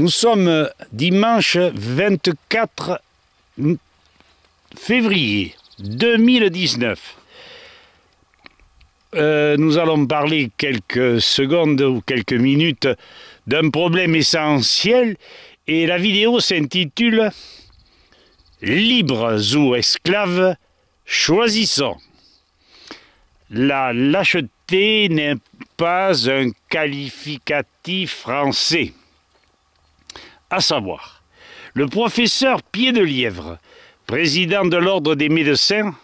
Nous sommes euh, dimanche 24 février 2019. Euh, nous allons parler quelques secondes ou quelques minutes d'un problème essentiel et la vidéo s'intitule Libres ou esclaves, choisissons. La lâcheté n'est pas un qualificatif français à savoir le professeur Pied de Lièvre, président de l'Ordre des médecins,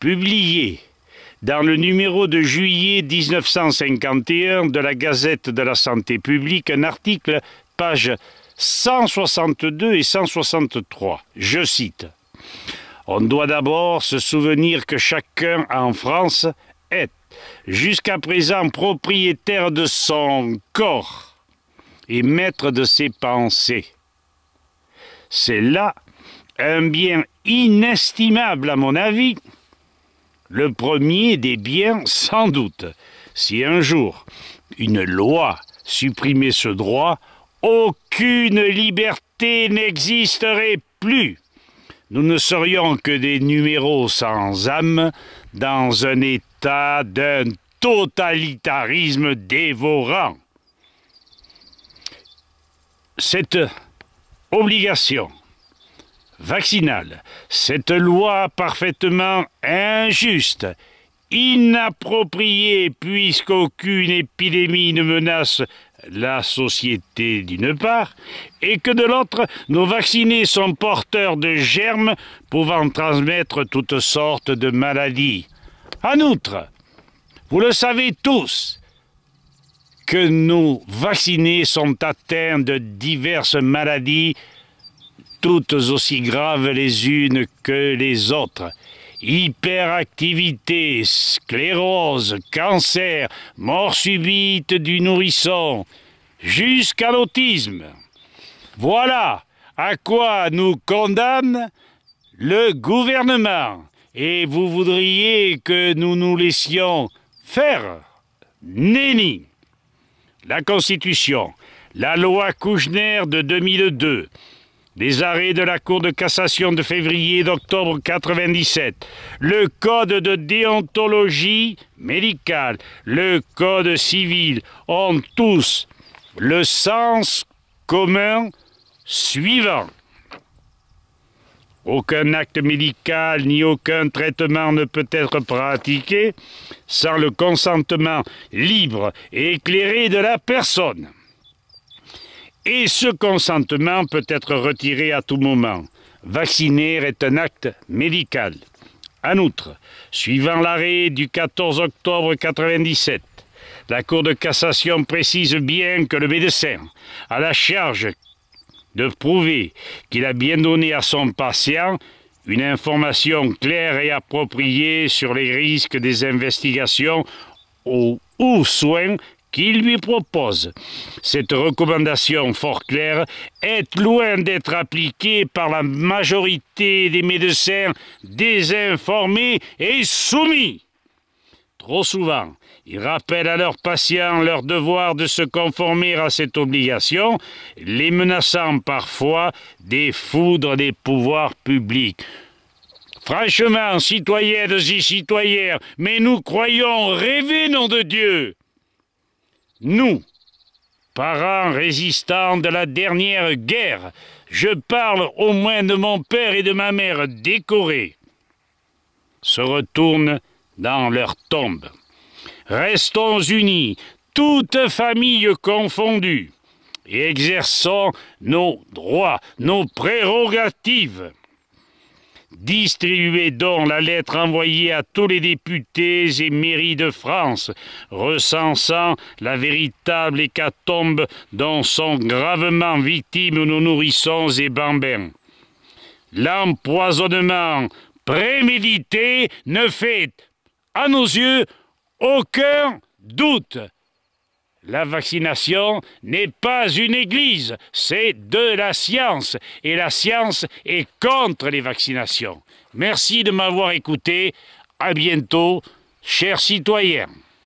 publié dans le numéro de juillet 1951 de la Gazette de la Santé publique un article, pages 162 et 163. Je cite. On doit d'abord se souvenir que chacun en France est jusqu'à présent propriétaire de son corps et maître de ses pensées. C'est là un bien inestimable à mon avis, le premier des biens sans doute. Si un jour une loi supprimait ce droit, aucune liberté n'existerait plus. Nous ne serions que des numéros sans âme dans un état d'un totalitarisme dévorant cette obligation vaccinale, cette loi parfaitement injuste, inappropriée puisqu'aucune épidémie ne menace la société d'une part, et que de l'autre, nos vaccinés sont porteurs de germes pouvant transmettre toutes sortes de maladies. En outre, vous le savez tous, que nos vaccinés sont atteints de diverses maladies, toutes aussi graves les unes que les autres. Hyperactivité, sclérose, cancer, mort subite du nourrisson, jusqu'à l'autisme. Voilà à quoi nous condamne le gouvernement. Et vous voudriez que nous nous laissions faire Nenni la Constitution, la loi Kouchner de 2002, les arrêts de la Cour de cassation de février et d'octobre 97, le Code de déontologie médicale, le Code civil ont tous le sens commun suivant. Aucun acte médical ni aucun traitement ne peut être pratiqué sans le consentement libre et éclairé de la personne. Et ce consentement peut être retiré à tout moment. Vacciner est un acte médical. En outre, suivant l'arrêt du 14 octobre 1997, la Cour de cassation précise bien que le médecin, à la charge de prouver qu'il a bien donné à son patient une information claire et appropriée sur les risques des investigations ou, soins qu'il lui propose. Cette recommandation fort claire est loin d'être appliquée par la majorité des médecins désinformés et soumis. Trop souvent, ils rappellent à leurs patients leur devoir de se conformer à cette obligation, les menaçant parfois des foudres des pouvoirs publics. Franchement, citoyennes et citoyens, mais nous croyons rêver, nom de Dieu Nous, parents résistants de la dernière guerre, je parle au moins de mon père et de ma mère décorés, se retournent dans leur tombe. Restons unis, toutes familles confondues, et exerçons nos droits, nos prérogatives. Distribuez donc la lettre envoyée à tous les députés et mairies de France, recensant la véritable hécatombe dont sont gravement victimes nos nourrissons et bambins. L'empoisonnement prémédité ne fait, à nos yeux, aucun doute. La vaccination n'est pas une église, c'est de la science. Et la science est contre les vaccinations. Merci de m'avoir écouté. À bientôt, chers citoyens.